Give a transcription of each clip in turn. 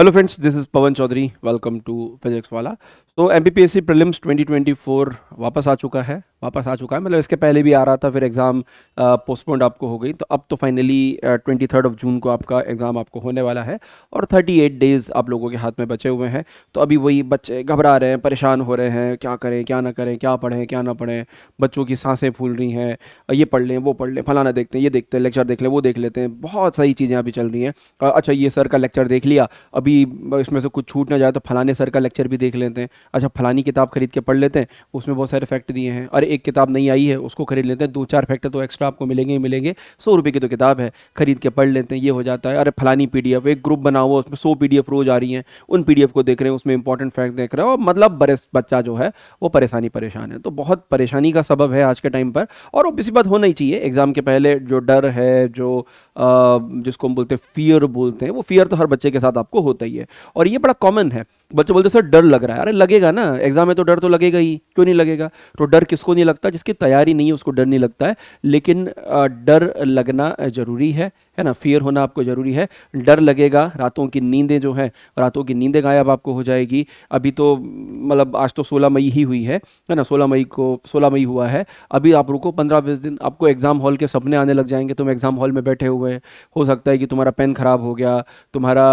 hello friends this is Pawan Chaudhary welcome to physics वाला तो M P P S C prelims twenty वापस आ चुका है वापस आ चुका है मतलब इसके पहले भी आ रहा था फिर एग्ज़ाम पोस्टपोन्ड आपको हो गई तो अब तो finally twenty third of June को आपका एग्ज़ाम आपको होने वाला है और थर्टी एट डेज़ आप लोगों के हाथ में बचे हुए हैं तो अभी वही बच्चे घबरा रहे हैं परेशान हो रहे हैं क्या करें क्या ना करें क्या पढ़ें क्या ना पढ़ें बच्चों की सांसें फूल रही हैं ये पढ़ लें वो पढ़ लें फलाना देखते हैं ये देखते हैं लेक्चर देख लें वो देख लेते हैं बहुत सारी चीज़ें अभी चल रही हैं अच्छा ये सर का लेक्चर देख लिया अभी इसमें से कुछ छूट ना जाए तो फलाने सर का लेक्चर भी देख लेते हैं अच्छा फलानी किताब खरीद के पढ़ लेते हैं उसमें बहुत सारे फैक्ट दिए हैं अरे एक किताब नहीं आई है उसको खरीद लेते हैं दो चार फैक्टर तो एक्स्ट्रा आपको मिलेंगे ही मिलेंगे सौ रुपये की तो किताब है खरीद के पढ़ लेते हैं ये हो जाता है अरे फलानी पी एक ग्रुप बना हुआ उसमें सौ पी रोज़ आ रही हैं उन पी को देख रहे हैं उसमें इंपॉर्टेंट फैक्ट देख रहे हैं और मतलब बच्चा जो है वो परेशानी परेशान है तो बहुत परेशानी का सबब है आज के टाइम पर और वो किसी बात होना ही चाहिए एग्ज़ाम के पहले जो डर है जो जिसको हम बोलते हैं फियर बोलते हैं वो फियर तो हर बच्चे के साथ आपको होता ही है और ये बड़ा कॉमन है बच्चे बोलते सर डर लग रहा है अरे लगेगा ना एग्ज़ाम में तो डर तो लगेगा ही क्यों नहीं लगेगा तो डर किसको नहीं लगता जिसकी तैयारी नहीं है उसको डर नहीं लगता है लेकिन डर लगना ज़रूरी है है ना फियर होना आपको ज़रूरी है डर लगेगा रातों की नींदें जो हैं रातों की नींदें गायब आपको हो जाएगी अभी तो मतलब आज तो सोलह मई ही हुई है है ना सोलह मई को सोलह मई हुआ है अभी आप रुको पंद्रह बीस दिन आपको एग्ज़ाम हॉल के सपने आने लग जाएंगे तुम एग्ज़ाम हॉल में बैठे हुए हो सकता है कि तुम्हारा पेन ख़राब हो गया तुम्हारा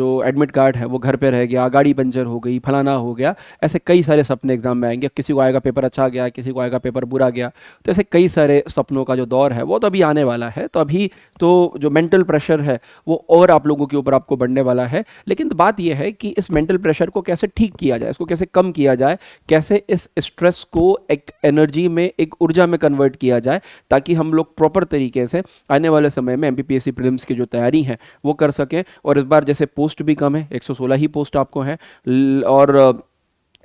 जो एडमिट कार्ड है वो घर पर रह गया गाड़ी पंचर हो गई फलाना हो गया ऐसे कई सारे सपने एग्ज़ाम में आएंगे किसी को आएगा पेपर अच्छा गया किसी को आएगा पेपर बुरा गया तो ऐसे कई सारे सपनों का जो दौर है वो तो अभी आने वाला है तो अभी तो जो मेंटल प्रेशर है वो और आप लोगों के ऊपर आपको बढ़ने वाला है लेकिन बात यह है कि इस मेंटल प्रेशर को कैसे ठीक किया जाए इसको कैसे कम किया जाए कैसे इस स्ट्रेस को एक एनर्जी में एक ऊर्जा में कन्वर्ट किया जाए ताकि हम लोग प्रॉपर तरीके से आने वाले समय में एम पी प्रीलिम्स की जो तैयारी है वो कर सकें और इस बार जैसे पोस्ट भी कम है एक ही पोस्ट आपको है और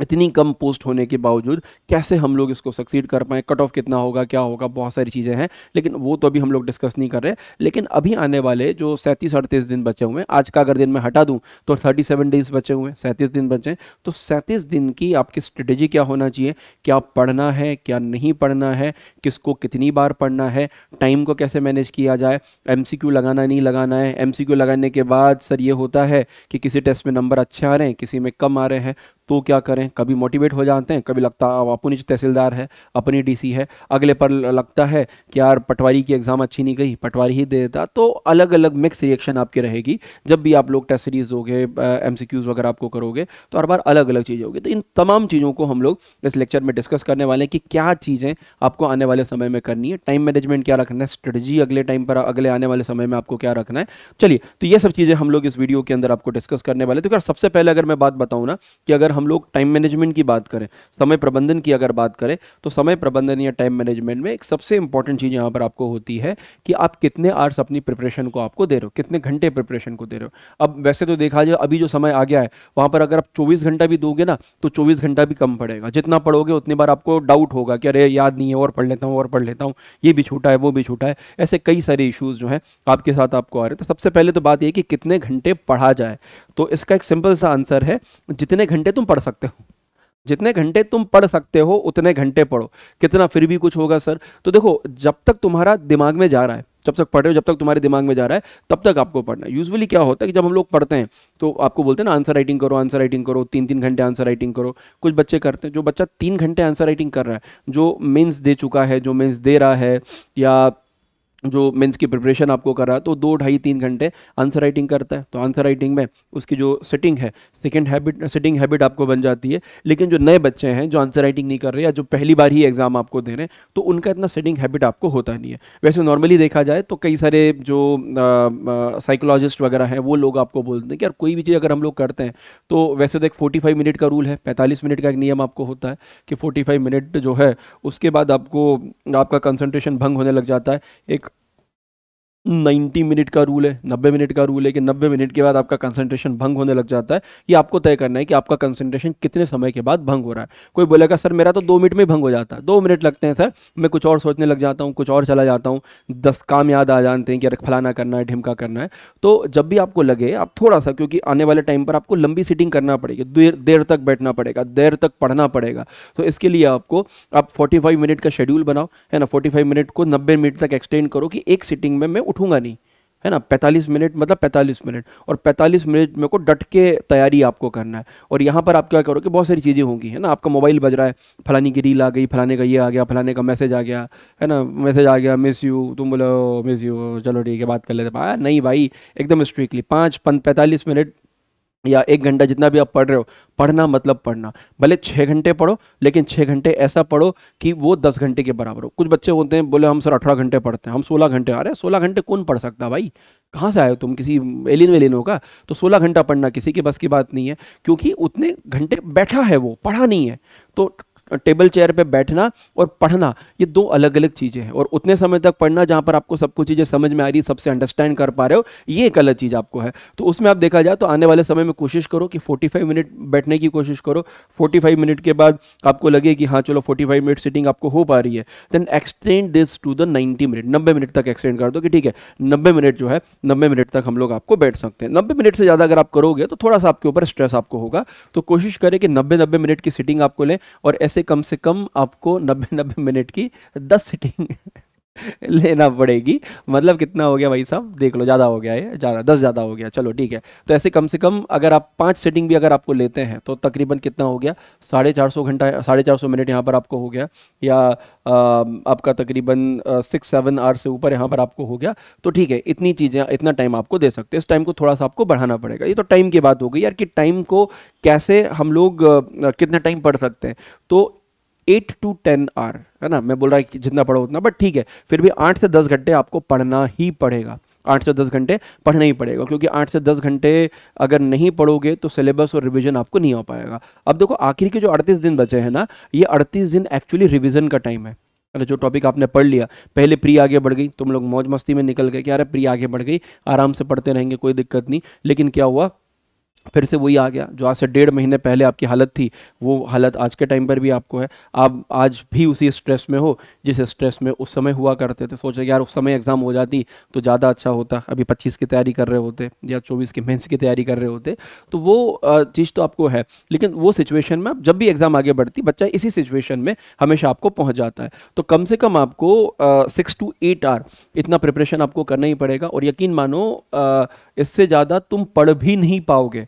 इतनी कम पोस्ट होने के बावजूद कैसे हम लोग इसको सक्सीड कर पाएँ कट ऑफ कितना होगा क्या होगा बहुत सारी चीज़ें हैं लेकिन वो तो अभी हम लोग डिस्कस नहीं कर रहे लेकिन अभी आने वाले जो सैंतीस अड़तीस दिन बचे हुए हैं आज का अगर दिन मैं हटा दूँ तो थर्टी सेवन डेज बचे हुए हैं सैंतीस दिन बचे तो सैंतीस दिन की आपकी स्ट्रेटेजी क्या होना चाहिए क्या पढ़ना है क्या नहीं पढ़ना है किसको कितनी बार पढ़ना है टाइम को कैसे मैनेज किया जाए एम लगाना नहीं लगाना है एम लगाने के बाद सर ये होता है कि किसी टेस्ट में नंबर अच्छे आ रहे हैं किसी में कम आ रहे हैं तो क्या करें कभी मोटिवेट हो जाते हैं कभी लगता है अपनी तहसीलदार है अपनी डीसी है अगले पर लगता है कि यार पटवारी की एग्ज़ाम अच्छी नहीं गई पटवारी ही दे देता तो अलग अलग मिक्स रिएक्शन आपकी रहेगी जब भी आप लोग टेस्ट सीरीज़ होगे एम वगैरह आपको करोगे तो हर बार अलग अलग चीज़ें होगी तो इन तमाम चीज़ों को हम लोग इस लेक्चर में डिस्कस करने वाले हैं कि क्या चीज़ें आपको आने वाले समय में करनी है टाइम मैनेजमेंट क्या रखना है स्ट्रेटजी अगले टाइम पर अगले आने वाले समय में आपको क्या रखना है चलिए तो ये सब चीज़ें हम लोग इस वीडियो के अंदर आपको डिस्कस करने वाले तो यार सबसे पहले अगर मैं बात बताऊँ ना कि अगर हम लोग टाइम मैनेजमेंट की बात करें समय प्रबंधन की अगर बात करें तो समय प्रबंधन या टाइम मैनेजमेंट में एक सबसे इंपॉर्टेंट चीज़ यहाँ पर आपको होती है कि आप कितने आर्स अपनी प्रिपरेशन को आपको दे रहे हो कितने घंटे प्रिपरेशन को दे रहे हो अब वैसे तो देखा जाए अभी जो समय आ गया है वहाँ पर अगर आप चौबीस घंटा भी दोगे ना तो चौबीस घंटा भी कम पड़ेगा जितना पढ़ोगे उतनी बार आपको डाउट होगा कि अरे याद नहीं है और पढ़ लेता हूँ और पढ़ लेता हूँ ये भी छूटा है वो भी छूटा है ऐसे कई सारे इशूज़ जो हैं आपके साथ आपको आ रहे हैं तो सबसे पहले तो बात यह कि कितने घंटे पढ़ा जाए तो इसका एक सिंपल सा आंसर है जितने घंटे तुम पढ़ सकते हो जितने घंटे तुम पढ़ सकते हो उतने घंटे पढ़ो कितना फिर भी कुछ होगा सर तो देखो जब तक तुम्हारा दिमाग में जा रहा है जब तक पढ़ रहे हो जब तक तुम्हारे दिमाग में जा रहा है तब तक आपको पढ़ना है यूजुअली क्या होता है कि जब हम लोग पढ़ते हैं तो आपको बोलते हैं ना आंसर राइटिंग करो आंसर राइटिंग करो तीन तीन घंटे आंसर राइटिंग करो कुछ बच्चे करते हैं जो बच्चा तीन घंटे आंसर राइटिंग कर रहा है जो मीन्स दे चुका है जो मीन्स दे रहा है या जो मेंस की प्रिपरेशन आपको कर रहा है तो दो ढाई तीन घंटे आंसर राइटिंग करता है तो आंसर राइटिंग में उसकी जो सिटिंग है सेकेंड हैबिट सिटिंग हैबिट आपको बन जाती है लेकिन जो नए बच्चे हैं जो आंसर राइटिंग नहीं कर रहे या जो पहली बार ही एग्ज़ाम आपको दे रहे हैं तो उनका इतना सिटिंग हैबिट आपको होता नहीं है वैसे नॉर्मली देखा जाए तो कई सारे जो साइकोलॉजिस्ट वगैरह हैं वो लोग आपको बोलते हैं कि यार कोई भी चीज़ अगर हम लोग करते हैं तो वैसे तो एक फोर्टी मिनट का रूल है पैंतालीस मिनट का एक नियम आपको होता है कि फोर्टी मिनट जो है उसके बाद आपको आपका कंसनट्रेशन भंग होने लग जाता है एक नाइन्टी मिनट का रूल है नब्बे मिनट का रूल है कि नब्बे मिनट के बाद आपका कंसंट्रेशन भंग होने लग जाता है ये आपको तय करना है कि आपका कंसंट्रेशन कितने समय के बाद भंग हो रहा है कोई बोलेगा सर मेरा तो दो मिनट में भंग हो जाता है दो मिनट लगते हैं सर मैं कुछ और सोचने लग जाता हूँ कुछ और चला जाता हूँ दस काम याद आ जाते हैं कि अरे फलाना करना है ढिमका करना है तो जब भी आपको लगे आप थोड़ा सा क्योंकि आने वाले टाइम पर आपको लंबी सीटिंग करना पड़ेगी देर देर तक बैठना पड़ेगा देर तक पढ़ना पड़ेगा तो इसके लिए आपको आप फोर्टी मिनट का शेड्यूल बनाओ है ना फोर्टी मिनट को नब्बे मिनट तक एक्सटेंड करो कि एक सीटिंग में मैं उठूंगा नहीं है ना 45 मिनट मतलब 45 मिनट और 45 मिनट में को डट के तैयारी आपको करना है और यहाँ पर आप क्या करोगे बहुत सारी चीज़ें होंगी है ना आपका मोबाइल बज रहा है फलानी की रील आ गई फलाने का ये आ गया फलाने का मैसेज आ गया है ना मैसेज आ गया मिस यू तुम बोलो मिस यू चलो ठीक है बात कर लेते हाँ, नहीं भाई एकदम स्ट्रिक्टली पाँच पैंतालीस मिनट या एक घंटा जितना भी आप पढ़ रहे हो पढ़ना मतलब पढ़ना भले छः घंटे पढ़ो लेकिन छः घंटे ऐसा पढ़ो कि वो दस घंटे के बराबर हो कुछ बच्चे होते हैं बोले हम सर अठारह घंटे पढ़ते हैं हम सोलह घंटे आ रहे हैं सोलह घंटे कौन पढ़ सकता भाई कहाँ से आए हो तुम किसी एलिन वेलिन होगा तो सोलह घंटा पढ़ना किसी के बस की बात नहीं है क्योंकि उतने घंटे बैठा है वो पढ़ा नहीं है तो टेबल चेयर पे बैठना और पढ़ना ये दो अलग अलग चीज़ें हैं और उतने समय तक पढ़ना जहाँ पर आपको सब कुछ चीज़ें समझ में आ रही है सबसे अंडरस्टैंड कर पा रहे हो ये एक अलग चीज़ आपको है तो उसमें आप देखा जाए तो आने वाले समय में कोशिश करो कि 45 मिनट बैठने की कोशिश करो 45 मिनट के बाद आपको लगे कि हाँ चलो 45 मिनट सिटिंग आपको हो पा रही है then extend this to the 90 minute 90 minute तक एक्सटेंड कर दो कि ठीक है 90 मिनट जो है 90 मिनट तक हम लोग आपको बैठ सकते हैं 90 मिनट से ज़्यादा अगर आप करोगे तो थोड़ा सा आपके ऊपर स्ट्रेस आपको होगा तो कोशिश करें कि नब्बे नब्बे मिनट की सिटिंग आपको लें और ऐसे से कम से कम आपको नब्बे नब्बे मिनट की दस सिटिंग लेना पड़ेगी मतलब कितना हो गया भाई साहब देख लो ज़्यादा हो गया ये ज़्यादा दस ज़्यादा हो गया चलो ठीक है तो ऐसे कम से कम अगर आप पाँच सेटिंग भी अगर आपको लेते हैं तो तकरीबन कितना हो गया साढ़े चार सौ घंटा साढ़े चार सौ मिनट यहाँ पर आपको हो गया या आ, आपका तकरीबन सिक्स सेवन आवर से ऊपर यहाँ पर आपको हो गया तो ठीक है इतनी चीज़ें इतना टाइम आपको दे सकते हैं इस टाइम को थोड़ा सा आपको बढ़ाना पड़ेगा ये तो टाइम की बात हो गई यार कि टाइम को कैसे हम लोग कितना टाइम पढ़ सकते हैं तो एट टू टेन आर है ना मैं बोल रहा कि जितना पढ़ो उतना बट ठीक है फिर भी आठ से दस घंटे आपको पढ़ना ही पड़ेगा आठ से दस घंटे पढ़ना ही पड़ेगा क्योंकि आठ से दस घंटे अगर नहीं पढ़ोगे तो सिलेबस और रिवीजन आपको नहीं हो पाएगा अब देखो आखिर के जो अड़तीस दिन बचे हैं ना ये अड़तीस दिन एक्चुअली रिविजन का टाइम है अरे जो टॉपिक आपने पढ़ लिया पहले प्री आगे बढ़ गई तुम लोग मौज मस्ती में निकल गए कि अरे प्री आगे बढ़ गई आराम से पढ़ते रहेंगे कोई दिक्कत नहीं लेकिन क्या हुआ फिर से वही आ गया जो आज से डेढ़ महीने पहले आपकी हालत थी वो हालत आज के टाइम पर भी आपको है आप आज भी उसी स्ट्रेस में हो जिस स्ट्रेस में उस समय हुआ करते थे सोचे यार उस समय एग्ज़ाम हो जाती तो ज़्यादा अच्छा होता अभी पच्चीस की तैयारी कर रहे होते या चौबीस की मेन्स की तैयारी कर रहे होते तो वो चीज़ तो आपको है लेकिन वो सिचुएशन में आप जब भी एग्ज़ाम आगे बढ़ती बच्चा इसी सिचुएशन में हमेशा आपको पहुँच जाता है तो कम से कम आपको सिक्स टू एट आर इतना प्रिपरेशन आपको करना ही पड़ेगा और यकीन मानो इससे ज़्यादा तुम पढ़ भी नहीं पाओगे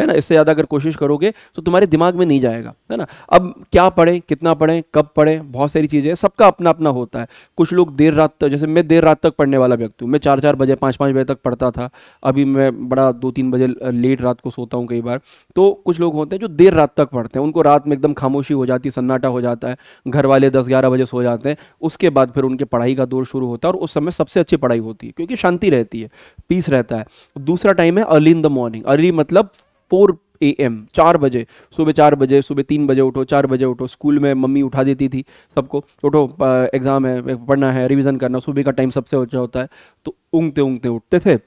है ना इससे ज़्यादा अगर कोशिश करोगे तो तुम्हारे दिमाग में नहीं जाएगा है ना अब क्या पढ़ें कितना पढ़ें कब पढ़ें बहुत सारी चीज़ें सबका अपना अपना होता है कुछ लोग देर रात तक जैसे मैं देर रात तक पढ़ने वाला व्यक्ति हूँ मैं चार चार बजे पाँच पाँच बजे तक पढ़ता था अभी मैं बड़ा दो तीन बजे लेट रात को सोता हूँ कई बार तो कुछ लोग होते हैं जो देर रात तक पढ़ते हैं उनको रात में एकदम खामोशी हो जाती है सन्नाटा हो जाता है घर वाले दस ग्यारह बजे सो जाते हैं उसके बाद फिर उनके पढ़ाई का दौर शुरू होता है और उस समय सबसे अच्छी पढ़ाई होती है क्योंकि शांति रहती है पीस रहता है दूसरा टाइम है early in the morning early मतलब फोर ए एम चार बजे सुबह चार बजे सुबह तीन बजे उठो चार बजे उठो स्कूल में मम्मी उठा देती थी सबको उठो एग्ज़ाम है पढ़ना है रिविज़न करना सुबह का टाइम सबसे अच्छा होता है तो उंगते उंगते उठते थे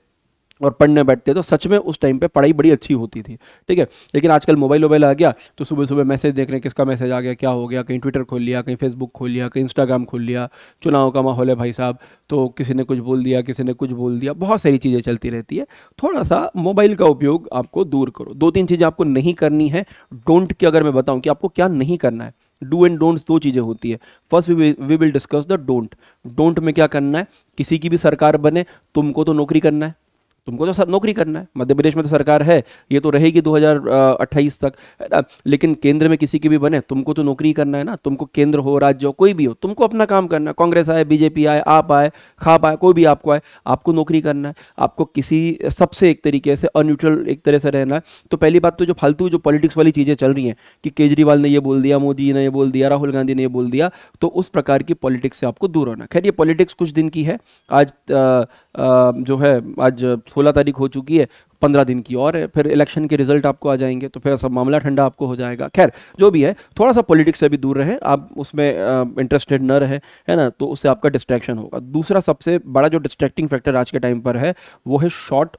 और पढ़ने बैठते तो सच में उस टाइम पे पढ़ाई बड़ी अच्छी होती थी ठीक है लेकिन आजकल मोबाइल वोबाइल आ गया तो सुबह सुबह मैसेज देख रहे हैं किसका मैसेज आ गया क्या हो गया कहीं ट्विटर खोल लिया कहीं फेसबुक खोल लिया कहीं इंस्टाग्राम खोल लिया चुनाव का माहौल है भाई साहब तो किसी ने कुछ बोल दिया किसी ने कुछ बोल दिया बहुत सारी चीज़ें चलती रहती है थोड़ा सा मोबाइल का उपयोग आपको दूर करो दो तीन चीज़ें आपको नहीं करनी है डोंट की अगर मैं बताऊँ कि आपको क्या नहीं करना है डू एंड डोंट्स दो चीज़ें होती है first we will discuss the don't don't में क्या करना है किसी की भी सरकार बने तुमको तो नौकरी करना है तुमको तो सर नौकरी करना है मध्य प्रदेश में तो सरकार है ये तो रहेगी 2028 तक है ना लेकिन केंद्र में किसी की भी बने तुमको तो नौकरी करना है ना तुमको केंद्र हो राज्य हो कोई भी हो तुमको अपना काम करना है कांग्रेस आए बीजेपी आए आप आए खाप आए कोई भी आपको आए आपको नौकरी करना है आपको किसी सबसे एक तरीके से अन्यूट्रल एक तरह से रहना है तो पहली बात तो जो फालतू जो पॉलिटिक्स वाली चीज़ें चल रही हैं कि केजरीवाल ने ये बोल दिया मोदी ने ये बोल दिया राहुल गांधी ने ये बोल दिया तो उस प्रकार की पॉलिटिक्स से आपको दूर होना खैर ये पॉलिटिक्स कुछ दिन की है आज जो है आज सोलह तारीख हो चुकी है पंद्रह दिन की और है फिर इलेक्शन के रिजल्ट आपको आ जाएंगे तो फिर सब मामला ठंडा आपको हो जाएगा खैर जो भी है थोड़ा सा पॉलिटिक्स से भी दूर रहे आप उसमें इंटरेस्टेड न रहे है ना तो उससे आपका डिस्ट्रैक्शन होगा दूसरा सबसे बड़ा जो डिस्ट्रैक्टिंग फैक्टर आज के टाइम पर है वो है शॉर्ट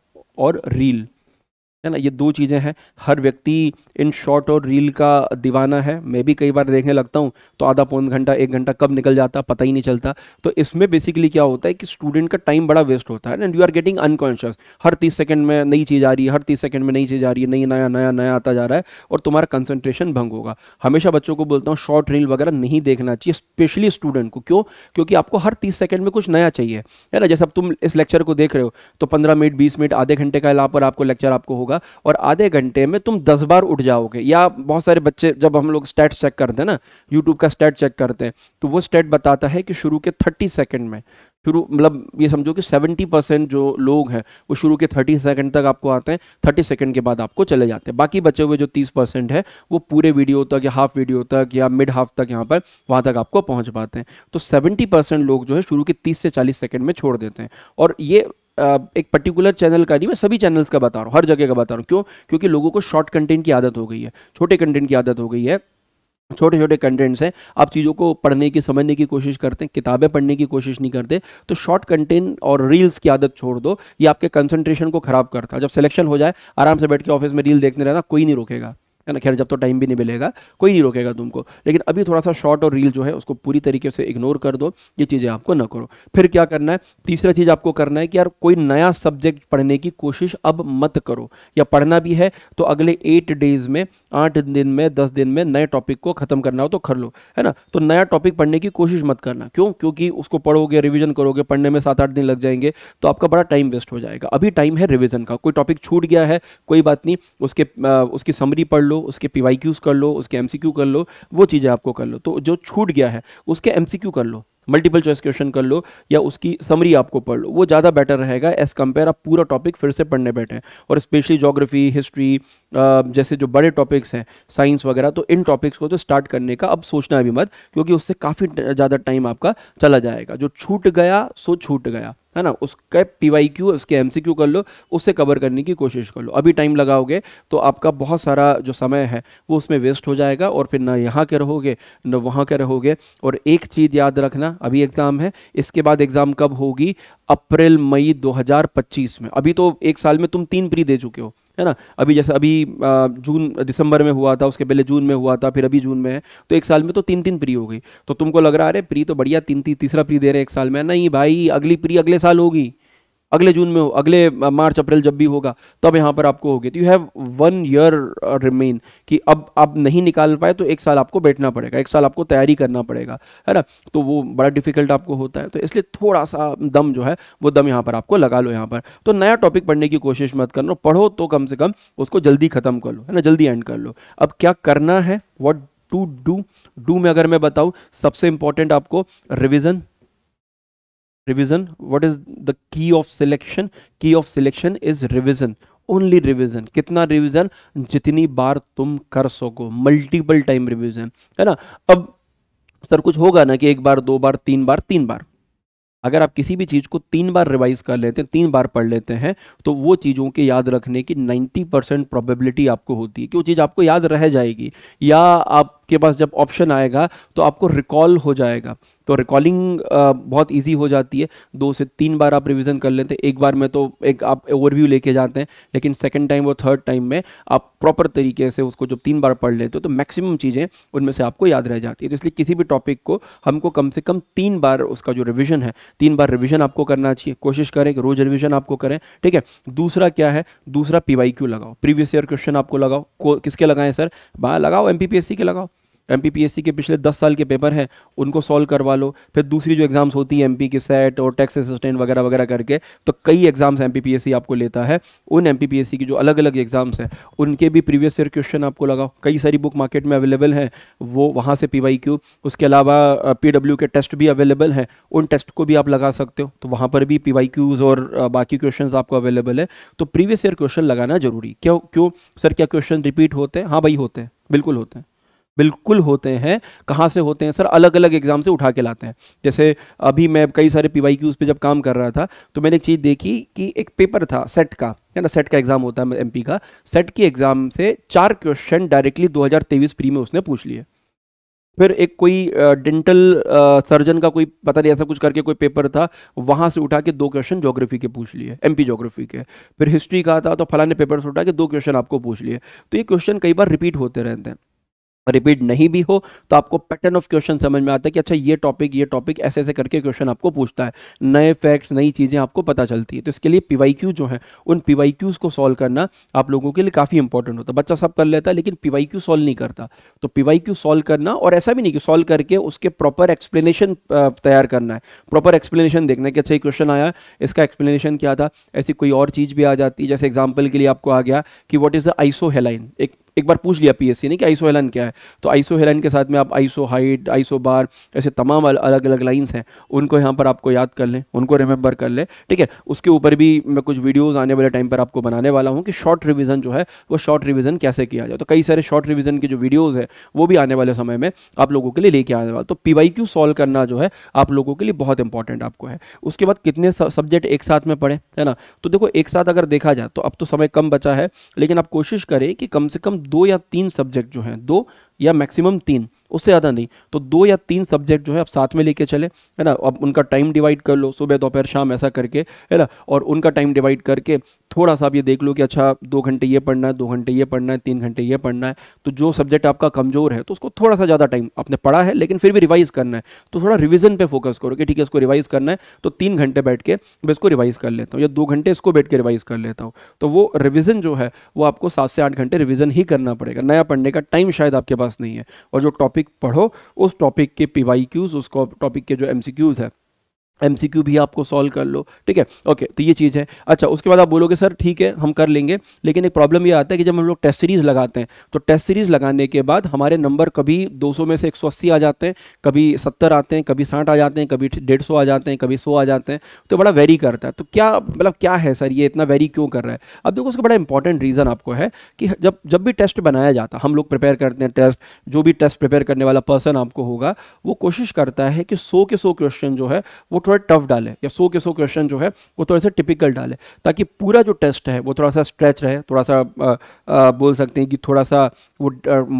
और रील है ना ये दो चीज़ें हैं हर व्यक्ति इन शॉर्ट और रील का दीवाना है मैं भी कई बार देखने लगता हूँ तो आधा पौन घंटा एक घंटा कब निकल जाता पता ही नहीं चलता तो इसमें बेसिकली क्या होता है कि स्टूडेंट का टाइम बड़ा वेस्ट होता है and you are getting unconscious हर तीस सेकंड में नई चीज़ आ रही है हर तीस सेकंड में नई चीज़ आ रही है नई नया नया नया आता जा रहा है और तुम्हारा कंसनट्रेशन भंग होगा हमेशा बच्चों को बोलता हूँ शॉर्ट रील वगैरह नहीं देखना चाहिए स्पेशली स्टूडेंट को क्यों क्योंकि आपको हर तीस सेकंड में कुछ नया चाहिए है ना जैसे अब तुम इस लेक्चर को देख रहे हो तो पंद्रह मिनट बीस मिनट आधे घंटे का लाभ पर आपको लेक्चर आपको होगा होगा और आधे घंटे में तुम दस बार उठ जाओगे या बहुत सारे बच्चे जब हम लोग स्टेट चेक करते हैं ना यूट्यूब का स्टेट चेक करते हैं तो वो स्टेट बताता है कि शुरू के थर्टी सेकेंड में शुरू मतलब ये समझो कि सेवेंटी परसेंट जो लोग हैं वो शुरू के थर्टी सेकंड तक आपको आते हैं थर्टी सेकंड के बाद आपको चले जाते हैं बाकी बचे हुए जो तीस परसेंट है वो पूरे वीडियो तक या हाफ वीडियो तक या मिड हाफ तक यहाँ पर वहाँ तक आपको पहुँच पाते हैं तो सेवेंटी परसेंट लोग जो है शुरू के तीस से चालीस सेकेंड में छोड़ देते हैं और ये एक पर्टिकुलर चैनल का नहीं मैं सभी चैनल्स का बता रहा हूँ हर जगह का बता रहा हूँ क्यों क्योंकि लोगों को शॉर्ट कंटेंट की आदत हो गई है छोटे कंटेंट की आदत हो गई है छोटे छोटे कंटेंट्स हैं आप चीज़ों को पढ़ने की समझने की कोशिश करते हैं किताबें पढ़ने की कोशिश नहीं करते तो शॉर्ट कंटेंट और रील्स की आदत छोड़ दो ये आपके कंसंट्रेशन को ख़राब करता है जब सिलेक्शन हो जाए आराम से बैठ के ऑफिस में रील देखने रहना कोई नहीं रोकेगा है ना खैर जब तो टाइम भी नहीं मिलेगा कोई नहीं रोकेगा तुमको लेकिन अभी थोड़ा सा शॉर्ट और रील जो है उसको पूरी तरीके से इग्नोर कर दो ये चीज़ें आपको ना करो फिर क्या करना है तीसरा चीज़ आपको करना है कि यार कोई नया सब्जेक्ट पढ़ने की कोशिश अब मत करो या पढ़ना भी है तो अगले एट डेज में आठ दिन में दस दिन में नए टॉपिक को खत्म करना हो तो कर लो है ना तो नया टॉपिक पढ़ने की कोशिश मत करना क्यों क्योंकि उसको पढ़ोगे रिविजन करोगे पढ़ने में सात आठ दिन लग जाएंगे तो आपका बड़ा टाइम वेस्ट हो जाएगा अभी टाइम है रिविजन का कोई टॉपिक छूट गया है कोई बात नहीं उसके उसकी समरी पढ़ लो उसके पी कर लो उसके एम कर लो वो चीज़ें आपको कर लो तो जो छूट गया है उसके एम कर लो मल्टीपल चॉइस क्वेश्चन कर लो या उसकी समरी आपको पढ़ लो वो ज़्यादा बेटर रहेगा एज़ कम्पेयर आप पूरा टॉपिक फिर से पढ़ने बैठे और स्पेशली जोग्राफी हिस्ट्री जैसे जो बड़े टॉपिक्स हैं साइंस वगैरह तो इन टॉपिक्स को तो स्टार्ट करने का अब सोचना भी मत क्योंकि उससे काफ़ी ज़्यादा टाइम आपका चला जाएगा जो छूट गया सो छूट गया है ना उसका पी वाई क्यू उसके एम सी क्यू कर लो उससे कवर करने की कोशिश कर लो अभी टाइम लगाओगे तो आपका बहुत सारा जो समय है वो उसमें वेस्ट हो जाएगा और फिर ना यहाँ के रहोगे ना वहाँ के रहोगे और एक चीज़ याद रखना अभी एग्ज़ाम है इसके बाद एग्ज़ाम कब होगी अप्रैल मई 2025 में अभी तो एक साल में तुम तीन प्री दे चुके हो है ना अभी जैसे अभी जून दिसंबर में हुआ था उसके पहले जून में हुआ था फिर अभी जून में है तो एक साल में तो तीन तीन प्री हो गई तो तुमको लग रहा है अरे प्री तो बढ़िया तीन तीन तीसरा प्री दे रहे हैं एक साल में नहीं भाई अगली प्री अगले साल होगी अगले जून में हो अगले मार्च अप्रैल जब भी होगा तब यहाँ पर आपको होगी तो you have one year remain कि अब आप नहीं निकाल पाए तो एक साल आपको बैठना पड़ेगा एक साल आपको तैयारी करना पड़ेगा है ना तो वो बड़ा डिफिकल्ट आपको होता है तो इसलिए थोड़ा सा दम जो है वो दम यहाँ पर आपको लगा लो यहाँ पर तो नया टॉपिक पढ़ने की कोशिश मत करना पढ़ो तो कम से कम उसको जल्दी ख़त्म कर लो है ना जल्दी एंड कर लो अब क्या करना है वॉट टू डू डू में अगर मैं बताऊँ सबसे इंपॉर्टेंट आपको revision revision what is the key of selection key of selection is revision only revision कितना रिविजन जितनी बार तुम कर सको मल्टीपल टाइम रिविजन है ना अब सर कुछ होगा ना कि एक बार दो बार तीन बार तीन बार अगर आप किसी भी चीज़ को तीन बार रिवाइज कर लेते हैं तीन बार पढ़ लेते हैं तो वो चीज़ों के याद रखने की 90 परसेंट प्रॉबेबिलिटी आपको होती है कि वो चीज़ आपको याद रह जाएगी या आप के पास जब ऑप्शन आएगा तो आपको रिकॉल हो जाएगा तो रिकॉलिंग बहुत इजी हो जाती है दो से तीन बार आप रिवीजन कर लेते हैं एक बार में तो एक आप ओवरव्यू लेके जाते हैं लेकिन सेकंड टाइम और थर्ड टाइम में आप प्रॉपर तरीके से उसको जब तीन बार पढ़ लेते हो तो मैक्सिमम चीज़ें उनमें से आपको याद रह जाती है तो इसलिए किसी भी टॉपिक को हमको कम से कम तीन बार उसका जो रिविजन है तीन बार रिविजन आपको करना चाहिए कोशिश करें कि रोज़ रिविजन आपको करें ठीक है दूसरा क्या है दूसरा पी लगाओ प्रीवियस ईयर क्वेश्चन आपको लगाओ किसके लगाएं सर लगाओ एम के लगाओ एम के पिछले दस साल के पेपर हैं उनको सॉल्व करवा लो फिर दूसरी जो एग्ज़ाम्स होती है एम के सेट और टैक्स असिस्टेंट वगैरह वगैरह करके तो कई एग्ज़ाम्स एम आपको लेता है उन एम की जो अलग अलग एग्ज़ाम्स हैं उनके भी प्रीवियस ईयर क्वेश्चन आपको लगाओ कई सारी बुक मार्केट में अवेलेबल हैं वो वहाँ से पी उसके अलावा पी के टेस्ट भी अवेलेबल हैं उन टेस्ट को भी आप लगा सकते हो तो वहाँ पर भी पी और बाकी क्वेश्चन आपको अवेलेबल है तो प्रीवियस ईयर क्वेश्चन लगाना जरूरी क्यों क्यों सर क्या क्वेश्चन रिपीट होते हैं हाँ भाई होते हैं बिल्कुल होते हैं बिल्कुल होते हैं कहाँ से होते हैं सर अलग अलग एग्जाम से उठा के लाते हैं जैसे अभी मैं कई सारे पी वाई क्यूज़ पर जब काम कर रहा था तो मैंने एक चीज़ देखी कि एक पेपर था सेट का है ना सेट का एग्जाम होता है एमपी का सेट की एग्जाम से चार क्वेश्चन डायरेक्टली 2023 प्री में उसने पूछ लिए फिर एक कोई डेंटल सर्जन का कोई पता नहीं ऐसा कुछ करके कोई पेपर था वहाँ से उठा के दो क्वेश्चन ज्योग्राफी के पूछ लिए एमपी ज्योग्राफी के फिर हिस्ट्री का था तो फलाने पेपर से उठा के दो क्वेश्चन आपको पूछ लिए तो ये क्वेश्चन कई बार रिपीट होते रहते हैं रिपीट नहीं भी हो तो आपको पैटर्न ऑफ क्वेश्चन समझ में आता है कि अच्छा ये टॉपिक ये टॉपिक ऐसे ऐसे करके क्वेश्चन आपको पूछता है नए फैक्ट्स नई चीज़ें आपको पता चलती है तो इसके लिए पी जो है उन पी को सॉल्व करना आप लोगों के लिए काफ़ी इंपॉर्टेंट होता है बच्चा सब कर लेता है लेकिन पी सॉल्व नहीं करता तो पी सॉल्व करना और ऐसा भी नहीं कि सॉल्व करके उसके प्रॉपर एक्सप्लेनेशन तैयार करना है प्रॉपर एक्सप्लेनेशन देखना कि अच्छा ये क्वेश्चन आया इसका एक्सप्लेनेशन क्या था ऐसी कोई और चीज़ भी आ जाती है जैसे एग्जाम्पल के लिए आपको आ गया कि वॉट इज़ द आइसो एक एक बार पूछ लिया पीएससी ने कि आईसो हेलन क्या है तो आईसो हेलन के साथ में आप आईसो हाइट आईसो बार ऐसे तमाम अलग अलग लाइन्स हैं उनको यहाँ पर आपको याद कर लें उनको रिमेंबर कर लें ठीक है उसके ऊपर भी मैं कुछ वीडियोज़ आने वाले टाइम पर आपको बनाने वाला हूँ कि शॉर्ट रिविज़न जो है वो शॉर्ट रिविज़न कैसे किया जाए तो कई सारे शॉर्ट रिविज़न के जो वीडियोज़ हैं वो भी आने वाले समय में आप लोगों के लिए लेके आने वाला तो पी वाई क्यू सॉल्व करना जो है आप लोगों के लिए बहुत इंपॉर्टेंट आपको है उसके बाद कितने सब्जेक्ट एक साथ में पढ़े है ना तो देखो एक साथ अगर देखा जाए तो अब तो समय कम बचा है लेकिन आप कोशिश करें कि कम से कम दो या तीन सब्जेक्ट जो हैं दो या मैक्सिमम तीन उससे ज़्यादा नहीं तो दो या तीन सब्जेक्ट जो है आप साथ में लेके चले है ना अब उनका टाइम डिवाइड कर लो सुबह दोपहर शाम ऐसा करके है ना और उनका टाइम डिवाइड करके थोड़ा सा आप ये देख लो कि अच्छा दो घंटे ये पढ़ना है दो घंटे ये पढ़ना है तीन घंटे ये पढ़ना है तो जो सब्जेक्ट आपका कमज़ोर है तो उसको थोड़ा सा ज़्यादा टाइम आपने पढ़ा है लेकिन फिर भी रिवाइज़ करना है तो थोड़ा रिविजन पर फोकस करो कि ठीक है इसको रिवाइज़ करना है तो तीन घंटे बैठ के मैं इसको रिवाइज़ कर लेता हूँ या दो घंटे इसको बैठ के रिवाइज़ कर लेता हूँ तो वो रिविज़न जो है वो आपको सात से आठ घंटे रिविज़न ही करना पड़ेगा नया पढ़ने का टाइम शायद आपके पास नहीं है और जो टॉपिक टॉपिक पढ़ो उस टॉपिक के पी क्यूज़ उस टॉपिक के जो एम सी क्यूज़ है एम भी आपको सॉल्व कर लो ठीक है ओके तो ये चीज़ है अच्छा उसके बाद आप बोलोगे सर ठीक है हम कर लेंगे लेकिन एक प्रॉब्लम ये आता है कि जब हम लोग टेस्ट सीरीज़ लगाते हैं तो टेस्ट सीरीज़ लगाने के बाद हमारे नंबर कभी 200 में से 180 आ जाते हैं कभी 70 आते हैं कभी 60 आ जाते हैं कभी डेढ़ आ जाते हैं कभी सौ आ जाते हैं तो बड़ा वेरी करता है तो क्या मतलब क्या है सर ये इतना वेरी क्यों कर रहा है अब देखो उसका बड़ा इंपॉर्टेंट रीज़न आपको है कि जब जब भी टेस्ट बनाया जाता हम लोग प्रिपेयर करते हैं टेस्ट जो भी टेस्ट प्रिपेयर करने वाला पर्सन आपको होगा वो कोशिश करता है कि सौ के सौ क्वेश्चन जो है वो थोड़ा टफ डाले या सौ के सो क्वेश्चन जो है वो थोड़े से टिपिकल डाले ताकि पूरा जो टेस्ट है वो थोड़ा सा स्ट्रेच रहे थोड़ा सा आ, आ, बोल सकते हैं कि थोड़ा सा वो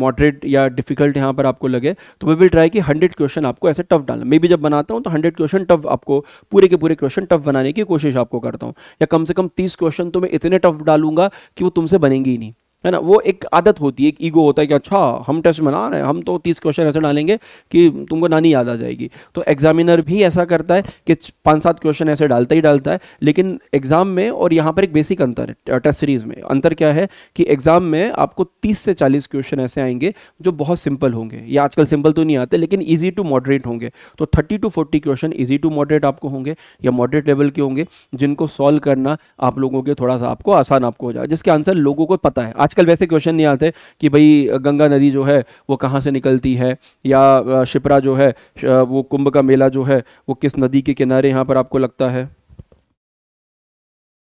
मॉडरेट या डिफिकल्ट यहाँ पर आपको लगे तो वी विल ट्राई कि हंड्रेड क्वेश्चन आपको ऐसे टफ डालना मैं भी जब बनाता हूँ तो हंड्रेड क्वेश्चन टफ आपको पूरे के पूरे क्वेश्चन टफ बनाने की कोशिश आपको करता हूँ या कम से कम तीस क्वेश्चन तो मैं इतने टफ डालूंगा कि वो तुमसे बनेंगे ही नहीं है ना वो एक आदत होती है एक ईगो होता है कि अच्छा हम टेस्ट बना रहे हैं हम तो तीस क्वेश्चन ऐसे डालेंगे कि तुमको नानी याद आ जाएगी तो एग्जामिनर भी ऐसा करता है कि पाँच सात क्वेश्चन ऐसे डालता ही डालता है लेकिन एग्जाम में और यहाँ पर एक बेसिक अंतर है टेस्ट सीरीज में अंतर क्या है कि एग्जाम में आपको तीस से चालीस क्वेश्चन ऐसे आएंगे जो बहुत सिंपल होंगे या आजकल सिंपल तो नहीं आते लेकिन ईजी टू मॉडरेट होंगे तो thirty to forty question easy to moderate आपको होंगे या मॉडरेट लेवल के होंगे जिनको सॉल्व करना आप लोगों के थोड़ा सा आपको आसान आपको हो जाए जिसके आंसर लोगों को पता है आजकल वैसे क्वेश्चन नहीं आते कि भाई गंगा नदी जो है वो कहाँ से निकलती है या शिप्रा जो है वो कुंभ का मेला जो है वो किस नदी के किनारे यहाँ पर आपको लगता है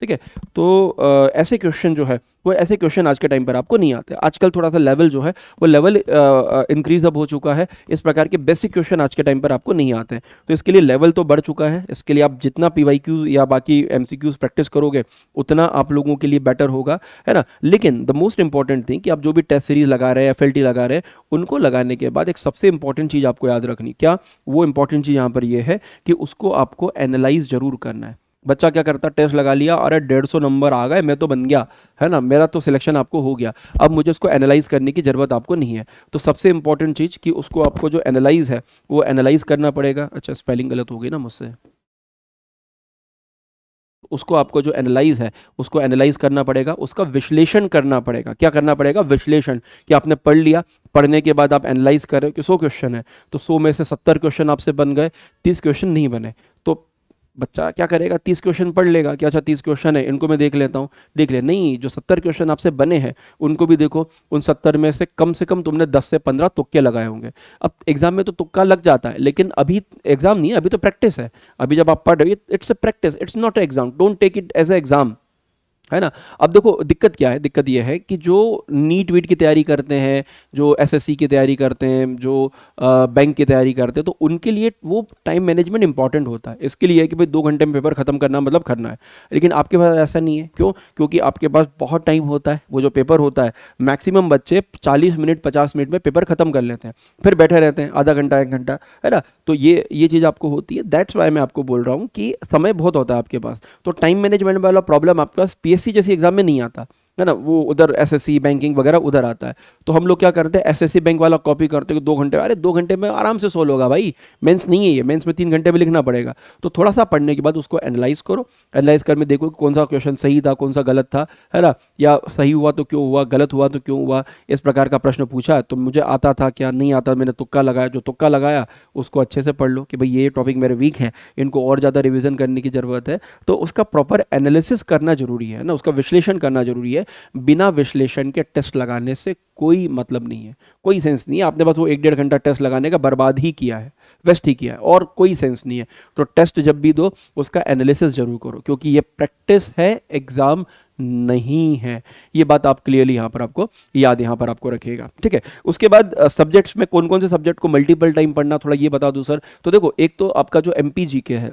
ठीक है तो ऐसे क्वेश्चन जो है वो ऐसे क्वेश्चन आज के टाइम पर आपको नहीं आते आजकल थोड़ा सा लेवल जो है वो लेवल इंक्रीज अब हो चुका है इस प्रकार के बेसिक क्वेश्चन आज के टाइम पर आपको नहीं आते हैं तो इसके लिए लेवल तो बढ़ चुका है इसके लिए आप जितना पी या बाकी एम प्रैक्टिस करोगे उतना आप लोगों के लिए बेटर होगा है ना लेकिन द मोस्ट इंपॉर्टेंट थिंग कि आप जो भी टेस्ट सीरीज लगा रहे हैं एफ लगा रहे हैं उनको लगाने के बाद एक सबसे इंपॉर्टेंट चीज़ आपको याद रखनी क्या वो इंपॉर्टेंट चीज़ यहाँ पर यह है कि उसको आपको एनालाइज जरूर करना है बच्चा क्या करता टेस्ट लगा लिया अरे डेढ़ सौ नंबर आ गए मैं तो बन गया है ना मेरा तो सिलेक्शन आपको हो गया अब मुझे उसको एनालाइज करने की ज़रूरत आपको नहीं है तो सबसे इंपॉर्टेंट चीज़ कि उसको आपको जो एनालाइज है वो एनालाइज करना पड़ेगा अच्छा स्पेलिंग गलत हो गई ना मुझसे उसको आपको जो एनालाइज है उसको एनालाइज करना पड़ेगा उसका विश्लेषण करना पड़ेगा क्या करना पड़ेगा विश्लेषण कि आपने पढ़ लिया पढ़ने के बाद आप एनालाइज कर रहे हो कि सौ क्वेश्चन है तो सौ में से सत्तर क्वेश्चन आपसे बन गए तीस क्वेश्चन नहीं बने बच्चा क्या करेगा तीस क्वेश्चन पढ़ लेगा कि अच्छा तीस क्वेश्चन है इनको मैं देख लेता हूँ देख ले नहीं जो सत्तर क्वेश्चन आपसे बने हैं उनको भी देखो उन सत्तर में से कम से कम तुमने दस से पंद्रह तुक्के लगाए होंगे अब एग्जाम में तो तुक्का लग जाता है लेकिन अभी एग्जाम नहीं है अभी तो प्रैक्टिस है अभी जब आप पढ़ रहे हो it's a practice it's not a exam don't take it as a exam है ना अब देखो दिक्कत क्या है दिक्कत यह है कि जो नीट वीट की तैयारी करते हैं जो एसएससी की तैयारी करते हैं जो बैंक की तैयारी करते हैं तो उनके लिए वो टाइम मैनेजमेंट इंपॉर्टेंट होता है इसके लिए कि भाई दो घंटे में पेपर ख़त्म करना मतलब करना है लेकिन आपके पास ऐसा नहीं है क्यों क्योंकि आपके पास बहुत टाइम होता है वो जो पेपर होता है मैक्सिमम बच्चे चालीस मिनट पचास मिनट में पेपर ख़त्म कर लेते हैं फिर बैठे रहते हैं आधा घंटा एक घंटा है ना तो ये ये चीज़ आपको होती है दैट्स वाई मैं आपको बोल रहा हूँ कि समय बहुत होता है आपके पास तो टाइम मैनेजमेंट वाला प्रॉब्लम आपका पास पी सी जैसी एग्जाम में नहीं आता है ना वो उधर एसएससी बैंकिंग वगैरह उधर आता है तो हम लोग क्या करते हैं एसएससी बैंक वाला कॉपी करते हैं दो घंटे अरे दो घंटे में आराम से सोल्व होगा भाई मेंस नहीं है ये मेंस में तीन घंटे में लिखना पड़ेगा तो थोड़ा सा पढ़ने के बाद उसको एनालाइज करो एनालाइज करके देखो कि कौन सा क्वेश्चन सही था कौन सा गलत था है ना या सही हुआ तो क्यों हुआ गलत हुआ तो क्यों हुआ इस प्रकार का प्रश्न पूछा तो मुझे आता था क्या नहीं आता मैंने तुक्का लगाया जो तुक्का लगाया उसको अच्छे से पढ़ लो कि भाई ये टॉपिक मेरे वीक हैं इनको और ज़्यादा रिविज़न करने की ज़रूरत है तो उसका प्रॉपर एनालिसिस करना जरूरी है ना उसका विश्लेषण करना जरूरी है बिना विश्लेषण के टेस्ट लगाने से कोई मतलब नहीं है कोई सेंस नहीं है आपने बस वो एक डेढ़ घंटा टेस्ट लगाने का बर्बाद ही किया है वेस्ट ही किया है और कोई सेंस नहीं है तो टेस्ट जब भी दो उसका एनालिसिस जरूर करो क्योंकि ये प्रैक्टिस है एग्ज़ाम नहीं है ये बात आप क्लियरली यहाँ पर आपको याद यहाँ पर आपको रखिएगा ठीक है उसके बाद सब्जेक्ट्स में कौन कौन से सब्जेक्ट को मल्टीपल टाइम पढ़ना थोड़ा ये बता दूँ सर तो देखो एक तो आपका जो एम है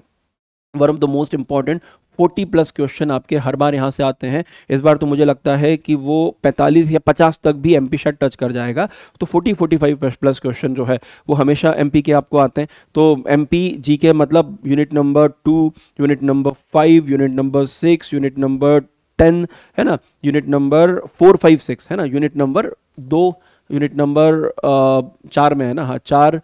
one of the most important forty plus question आपके हर बार यहाँ से आते हैं इस बार तो मुझे लगता है कि वो पैंतालीस या पचास तक भी एम पी टच कर जाएगा तो forty forty five plus question जो है वो हमेशा एम पी के आपको आते हैं तो एम पी जी के मतलब unit number two unit number five unit number six unit number ten है ना unit number four five six है ना यूनिट नंबर दो यूनिट नंबर चार में है ना हाँ चार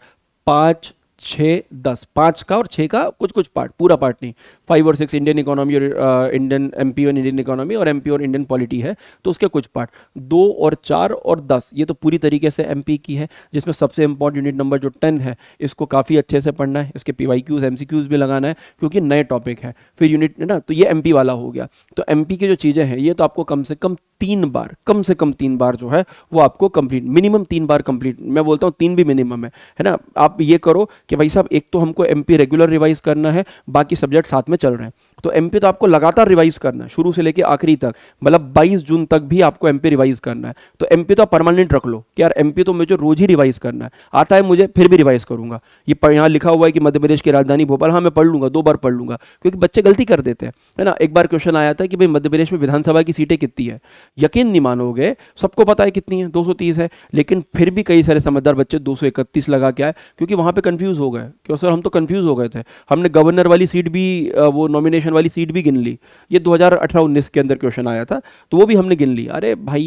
पाँच छः दस पाँच का और छः का कुछ कुछ पार्ट पूरा पार्ट नहीं फाइव और सिक्स इंडियन इकोनॉमी और इंडियन एम पी और इंडियन इकोनॉमी और एम पी और इंडियन पॉलिटी है तो उसके कुछ पार्ट दो और चार और दस ये तो पूरी तरीके से एम पी की है जिसमें सबसे इंपॉर्टेंट यूनिट नंबर जो टेन है इसको काफ़ी अच्छे से पढ़ना है इसके PYQs MCQs भी लगाना है क्योंकि नए टॉपिक है फिर यूनिट ना तो ये एम पी वाला हो गया तो एम पी की जो चीज़ें हैं ये तो आपको कम से कम तीन बार कम से कम तीन बार जो है वो आपको कंप्लीट मिनिमम तीन बार कंप्लीट मैं बोलता हूँ तीन भी मिनिमम है है ना आप ये करो कि भाई साहब एक तो हमको एम रेगुलर रिवाइज करना है बाकी सब्जेक्ट साथ में चल रहे हैं तो एम तो आपको लगातार रिवाइज करना है शुरू से लेकर आखिरी तक मतलब बाईस जून तक भी आपको एम रिवाइज करना है तो एम तो आप परमानेंट रख लो कि यार एम तो मुझे रोज ही रिवाइज करना है आता है मुझे फिर भी रिवाइज करूंगा ये यहाँ लिखा हुआ है कि मध्य प्रदेश की राजधानी भोपाल हाँ मैं पढ़ लूंगा दो बार पढ़ लूंगा क्योंकि बच्चे गलती कर देते हैं है ना एक बार क्वेश्चन आया था कि भाई मध्य प्रदेश में विधानसभा की सीटें कितनी है यकीन नहीं मानोगे सबको पता है कितनी है 230 है लेकिन फिर भी कई सारे समझदार बच्चे 231 लगा के आए क्योंकि वहां पे कंफ्यूज कंफ्यूज हो गए क्यों सर हम तो कंफ्यूज हो गए थे हमने गवर्नर वाली सीट भी वो नॉमिनेशन वाली सीट भी गिन ली ये 2018-19 के अंदर क्वेश्चन आया था तो वो भी हमने गिन ली अरे भाई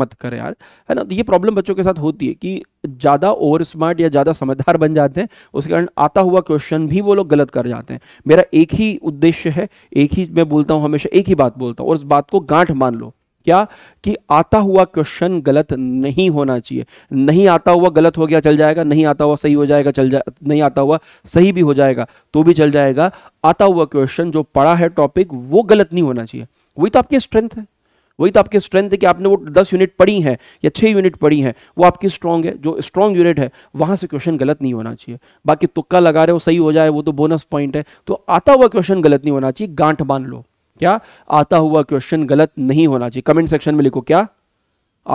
मत कर यार है ना तो ये प्रॉब्लम बच्चों के साथ होती है कि ज़्यादा ओवर स्मार्ट या ज़्यादा समझदार बन जाते हैं उसके कारण आता हुआ क्वेश्चन भी वो लोग गलत कर जाते हैं मेरा एक ही उद्देश्य है एक ही मैं बोलता हूँ हमेशा एक ही बात बोलता हूँ और उस बात को गांठ मान लो क्या कि आता हुआ क्वेश्चन गलत नहीं होना चाहिए नहीं आता हुआ गलत हो गया चल जाएगा नहीं आता हुआ सही हो जाएगा चल जा नहीं आता हुआ सही भी हो जाएगा तो भी चल जाएगा आता हुआ क्वेश्चन जो पढ़ा है टॉपिक वो गलत नहीं होना चाहिए वही तो आपकी स्ट्रेंथ है वही तो आपकी स्ट्रेंथ है कि आपने वो दस यूनिट पढ़ी हैं या छः यूनिट पढ़ी हैं वो आपकी स्ट्रांग है जो स्ट्रांग यूनिट है वहाँ से क्वेश्चन गलत नहीं होना चाहिए बाकी तुक्का लगा रहे हो सही हो जाए वो तो बोनस पॉइंट है तो आता हुआ क्वेश्चन गलत नहीं होना चाहिए गांठ बांध लो क्या आता हुआ क्वेश्चन गलत नहीं होना चाहिए कमेंट सेक्शन में लिखो क्या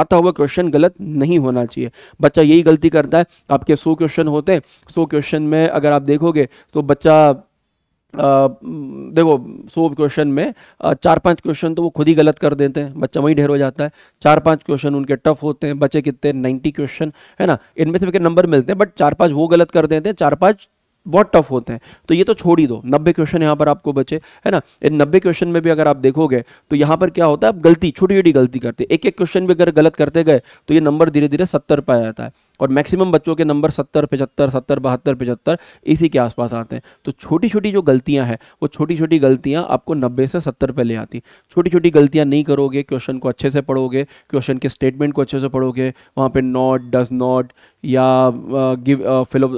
आता हुआ क्वेश्चन गलत नहीं होना चाहिए बच्चा यही गलती करता है आपके सौ क्वेश्चन होते हैं सौ क्वेश्चन में अगर आप देखोगे तो बच्चा आ, देखो सौ क्वेश्चन में आ, चार पांच क्वेश्चन तो वो खुद ही गलत कर देते हैं बच्चा वहीं ढेर हो जाता है चार पांच क्वेश्चन उनके टफ होते हैं बच्चे कितने नाइन्टी क्वेश्चन है ना इनमें से नंबर मिलते हैं बट चार पांच वो गलत कर देते हैं चार पांच बहुत टफ होते हैं तो ये तो छोड़ ही दो नब्बे क्वेश्चन यहाँ पर आपको बचे है ना इन नब्बे क्वेश्चन में भी अगर आप देखोगे तो यहाँ पर क्या होता है आप गलती छोटी छोटी गलती करते एक एक क्वेश्चन भी अगर गलत करते गए तो ये नंबर धीरे धीरे सत्तर पर आ जाता है और मैक्सिमम बच्चों के नंबर सत्तर पचहत्तर सत्तर बहत्तर पचहत्तर इसी के आसपास आते हैं तो छोटी छोटी जो गलतियां हैं वो छोटी छोटी गलतियां आपको नब्बे से सत्तर पे ले आती छोटी छोटी गलतियां नहीं करोगे क्वेश्चन को अच्छे से पढ़ोगे क्वेश्चन के स्टेटमेंट को अच्छे से पढ़ोगे वहाँ पर नॉट डज नॉट या गिव फिलो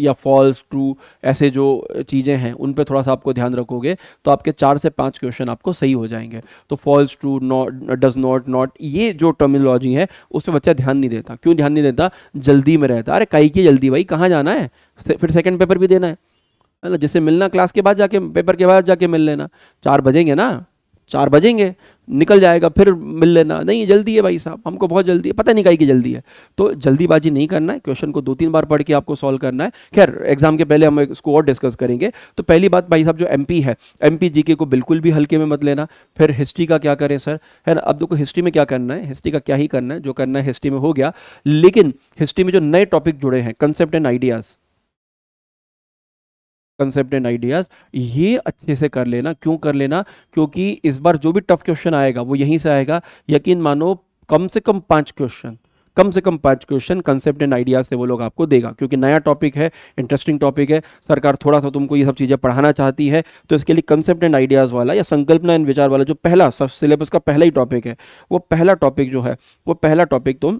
या फॉल्स ट्रू ऐसे जो चीज़ें हैं उन पर थोड़ा सा आपको ध्यान रखोगे तो आपके चार से पाँच क्वेश्चन आपको सही हो जाएंगे तो false true not does not not ये जो टर्मिनोलॉजी है उस पर बच्चा ध्यान नहीं देता क्यों ध्यान नहीं देता रहता जल्दी में रहता अरे कई की जल्दी भाई कहाँ जाना है फिर सेकंड पेपर भी देना है है ना जिससे मिलना क्लास के बाद जाके पेपर के बाद जाके मिल लेना चार बजेंगे ना चार बजेंगे निकल जाएगा फिर मिल लेना नहीं जल्दी है भाई साहब हमको बहुत जल्दी है पता नहीं कहीं की जल्दी है तो जल्दीबाजी नहीं करना है क्वेश्चन को दो तीन बार पढ़ के आपको सॉल्व करना है खैर एग्जाम के पहले हम इसको और डिस्कस करेंगे तो पहली बात भाई साहब जो एम है एम जीके को बिल्कुल भी हल्के में मत लेना फिर हिस्ट्री का क्या करें सर है ना अब देखो हिस्ट्री में क्या करना है हिस्ट्री का क्या ही करना है जो करना है हिस्ट्री में हो गया लेकिन हिस्ट्री में जो नए टॉपिक जुड़े हैं concept and ideas concept and ideas ये अच्छे से कर लेना क्यों कर लेना क्योंकि इस बार जो भी टफ क्वेश्चन आएगा वो यहीं से आएगा यकीन मानो कम से कम पाँच क्वेश्चन कम से कम पांच क्वेश्चन कंसेप्ट एंड आइडियाज से वो लोग आपको देगा क्योंकि नया टॉपिक है इंटरेस्टिंग टॉपिक है सरकार थोड़ा सा तुमको ये सब चीज़ें पढ़ाना चाहती है तो इसके लिए कंसेप्ट एंड आइडियाज़ वाला या संकल्पना एंड विचार वाला जो पहला सब सिलेबस का पहला ही टॉपिक है वो पहला टॉपिक जो है वो पहला टॉपिक तुम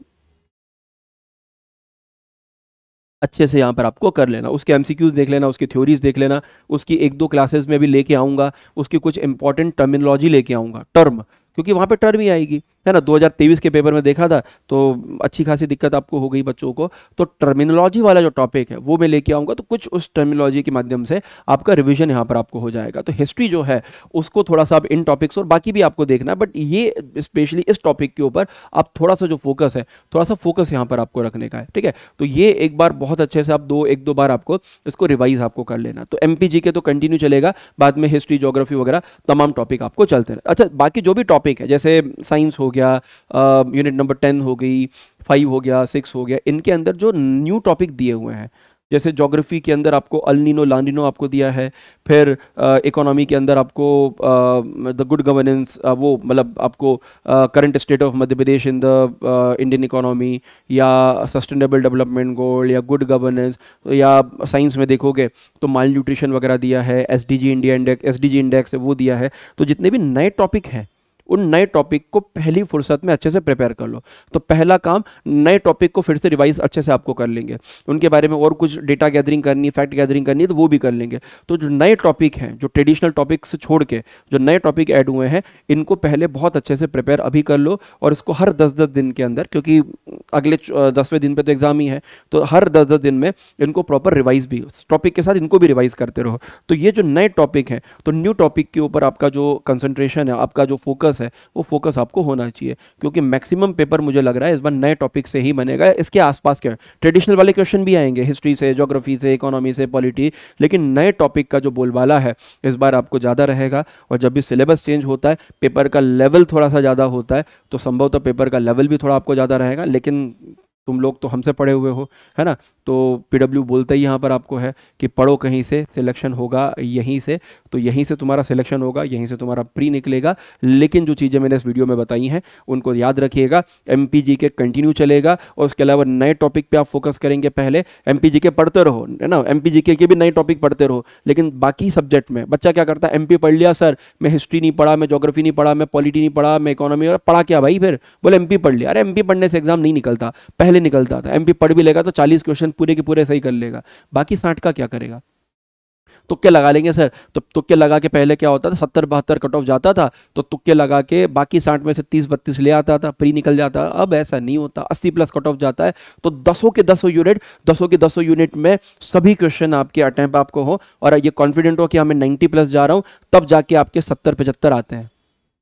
अच्छे से यहाँ पर आपको कर लेना उसके एम देख लेना उसकी थ्योरीज देख लेना उसकी एक दो क्लासेज में भी लेके आऊँगा उसकी कुछ इंपॉर्टेंट टर्मिनोलॉजी लेके आऊँगा टर्म क्योंकि वहाँ पे टर्म ही आएगी है ना 2023 के पेपर में देखा था तो अच्छी खासी दिक्कत आपको हो गई बच्चों को तो टर्मिनोलॉजी वाला जो टॉपिक है वो मैं लेके आऊँगा तो कुछ उस टर्मिनोलॉजी के माध्यम से आपका रिविजन यहाँ पर आपको हो जाएगा तो हिस्ट्री जो है उसको थोड़ा सा आप इन टॉपिक्स और बाकी भी आपको देखना बट ये स्पेशली इस टॉपिक के ऊपर आप थोड़ा सा जो फोकस है थोड़ा सा फोकस यहाँ पर आपको रखने का है ठीक है तो ये एक बार बहुत अच्छे से आप दो एक दो बार आपको इसको रिवाइज आपको कर लेना तो एम के तो कंटिन्यू चलेगा बाद में हिस्ट्री जोग्राफी वगैरह तमाम टॉपिक आपको चलते रहे अच्छा बाकी जो भी टॉपिक टॉपिक है जैसे साइंस हो गया यूनिट नंबर टेन हो गई फाइव हो गया सिक्स हो गया इनके अंदर जो न्यू टॉपिक दिए हुए हैं जैसे जोग्राफी के अंदर आपको अलिनो लानिनो आपको दिया है फिर इकोनॉमी के अंदर आपको द गुड गवर्नेंस वो मतलब आपको current state of Madhya Pradesh in the Indian economy या सस्टेनेबल डेवलपमेंट गोल या गुड गवर्नेंस या साइंस में देखोगे तो माल न्यूट्रिशन वगैरह दिया है S India index S index वो दिया है तो जितने भी नए टॉपिक हैं उन नए टॉपिक को पहली फुर्सत में अच्छे से प्रिपेयर कर लो तो पहला काम नए टॉपिक को फिर से रिवाइज अच्छे से आपको कर लेंगे उनके बारे में और कुछ डेटा गैदरिंग करनी फैक्ट गैदरिंग करनी तो वो भी कर लेंगे तो जो नए टॉपिक हैं जो ट्रेडिशनल टॉपिक्स छोड़ के जो नए टॉपिक ऐड हुए हैं इनको पहले बहुत अच्छे से प्रिपेयर अभी कर लो और इसको हर दस दस दिन के अंदर क्योंकि अगले दसवें दिन पर तो एग्ज़ाम ही है तो हर दस दस दिन में इनको प्रॉपर रिवाइज भी टॉपिक के साथ इनको भी रिवाइज करते रहो तो ये जो नए टॉपिक हैं तो न्यू टॉपिक के ऊपर आपका जो कंसनट्रेशन है आपका जो फोकस फोकस है वो फोकस आपको होना चाहिए क्योंकि मैक्सिमम पेपर मुझे लग रहा है इस बार नए टॉपिक से ही बनेगा इसके आसपास के ट्रेडिशनल वाले क्वेश्चन भी आएंगे हिस्ट्री से जोग्राफी से इकोनॉमी से पॉलिटी लेकिन नए टॉपिक का जो बोलबाला है इस बार आपको ज़्यादा रहेगा और जब भी सिलेबस चेंज होता है पेपर का लेवल थोड़ा सा ज़्यादा होता है तो संभवतः पेपर का लेवल भी थोड़ा आपको ज़्यादा रहेगा लेकिन तुम लोग तो हमसे पढ़े हुए हो है ना तो पी डब्ल्यू बोलते ही यहाँ पर आपको है कि पढ़ो कहीं से सिलेक्शन होगा यहीं से तो यहीं से तुम्हारा सिलेक्शन होगा यहीं से तुम्हारा प्री निकलेगा लेकिन जो चीज़ें मैंने इस वीडियो में बताई हैं उनको याद रखिएगा एम के कंटिन्यू चलेगा और उसके अलावा नए टॉपिक पर आप फोकस करेंगे पहले एम के पढ़ते रहो है ना एम के भी नए टॉपिक पढ़ते रहो लेकिन बाकी सब्जेक्ट में बच्चा क्या करता है एम पढ़ लिया सर मैं हिस्ट्री नहीं पढ़ा मैं जोग्राफी नहीं पढ़ा मैं पॉलिटी नहीं पढ़ा मैं इकोनॉमी पढ़ा क्या भाई फिर बोले एम पढ़ लिया अरे एम पढ़ने से एग्जाम नहीं निकलता पहले पहले निकलता था एमपी पढ़ भी लेगा तो चालीस क्वेश्चन पूरे के पूरे सही कर लेगा बाकी साठ का क्या करेगा तुक्के लगा लेंगे सर तो तुक्के लगा के पहले क्या होता था सत्तर बहत्तर कट ऑफ जाता था तो तुक्के लगा के बाकी साठ में से तीस बत्तीस ले आता था प्री निकल जाता अब ऐसा नहीं होता अस्सी प्लस कट ऑफ जाता है तो दसों के दसों यूनिट दसों के दसों यूनिट में सभी क्वेश्चन आपके अटैम्प आपको हो और ये कॉन्फिडेंट हो कि हमें नाइन्टी प्लस जा रहा हूँ तब जाके आपके सत्तर पचहत्तर आते हैं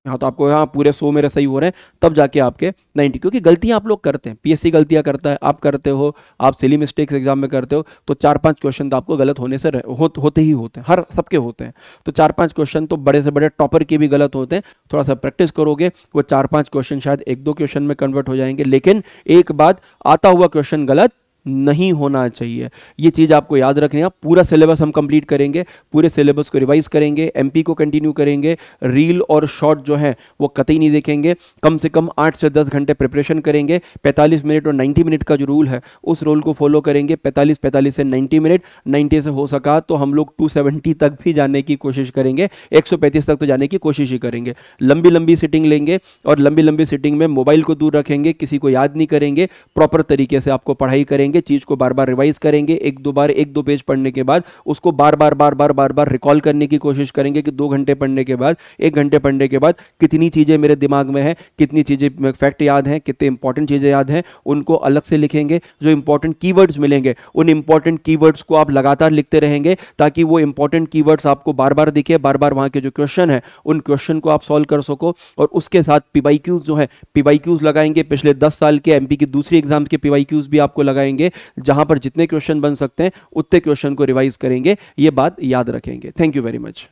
यहाँ तो आपको यहाँ पूरे सौ मेरे सही हो रहे हैं तब जाके आपके नाइनटी क्योंकि गलतियाँ आप लोग करते हैं पीएससी गलतियाँ करता है आप करते हो आप सिली मिस्टेक्स एग्जाम में करते हो तो चार पांच क्वेश्चन तो आपको गलत होने से हो, होते ही होते हैं हर सबके होते हैं तो चार पांच क्वेश्चन तो बड़े से बड़े टॉपर के भी गलत होते हैं थोड़ा सा प्रैक्टिस करोगे वो चार पाँच क्वेश्चन शायद एक दो क्वेश्चन में कन्वर्ट हो जाएंगे लेकिन एक बात आता हुआ क्वेश्चन गलत नहीं होना चाहिए ये चीज़ आपको याद रखनी है पूरा सिलेबस हम कंप्लीट करेंगे पूरे सिलेबस को रिवाइज करेंगे एमपी को कंटिन्यू करेंगे रील और शॉर्ट जो है वो कतई नहीं देखेंगे कम से कम आठ से दस घंटे प्रिपरेशन करेंगे पैंतालीस मिनट और नाइन्टी मिनट का जो रूल है उस रूल को फॉलो करेंगे पैंतालीस पैंतालीस से नाइन्टी मिनट नाइन्टी से हो सका तो हम लोग टू सेवेंटी तक भी जाने की कोशिश करेंगे एक सौ पैंतीस तक तो जाने की कोशिश ही करेंगे लंबी लंबी सिटिंग लेंगे और लंबी लंबी सिटिंग में मोबाइल को दूर रखेंगे किसी को याद नहीं करेंगे प्रॉपर तरीके से आपको पढ़ाई करेंगे करेंगे चीज को बार बार रिवाइज करेंगे एक दो बार एक दो पेज पढ़ने के बाद उसको बार बार बार बार बार बार रिकॉल करने की कोशिश करेंगे कि दो घंटे पढ़ने के बाद एक घंटे पढ़ने के बाद कितनी चीज़ें मेरे दिमाग में है कितनी चीज़ें फैक्ट याद हैं कितने इंपॉर्टेंट चीज़ें याद हैं उनको अलग से लिखेंगे जो इंपॉर्टेंट की मिलेंगे उन इंपॉर्टेंट की को आप लगातार लिखते रहेंगे ताकि वो इंपॉर्टेंट की आपको बार बार दिखे बार बार वहां के जो क्वेश्चन है उन क्वेश्चन को आप सॉल्व कर सको और उसके साथ पीवाई जो है पीवाई लगाएंगे पिछले दस साल के एमपी की दूसरी एग्जाम के पीवाई भी आपको लगाएंगे करेंगे जहां पर जितने क्वेश्चन बन सकते हैं उतने क्वेश्चन को रिवाइज करेंगे ये बात याद रखेंगे थैंक यू वेरी मच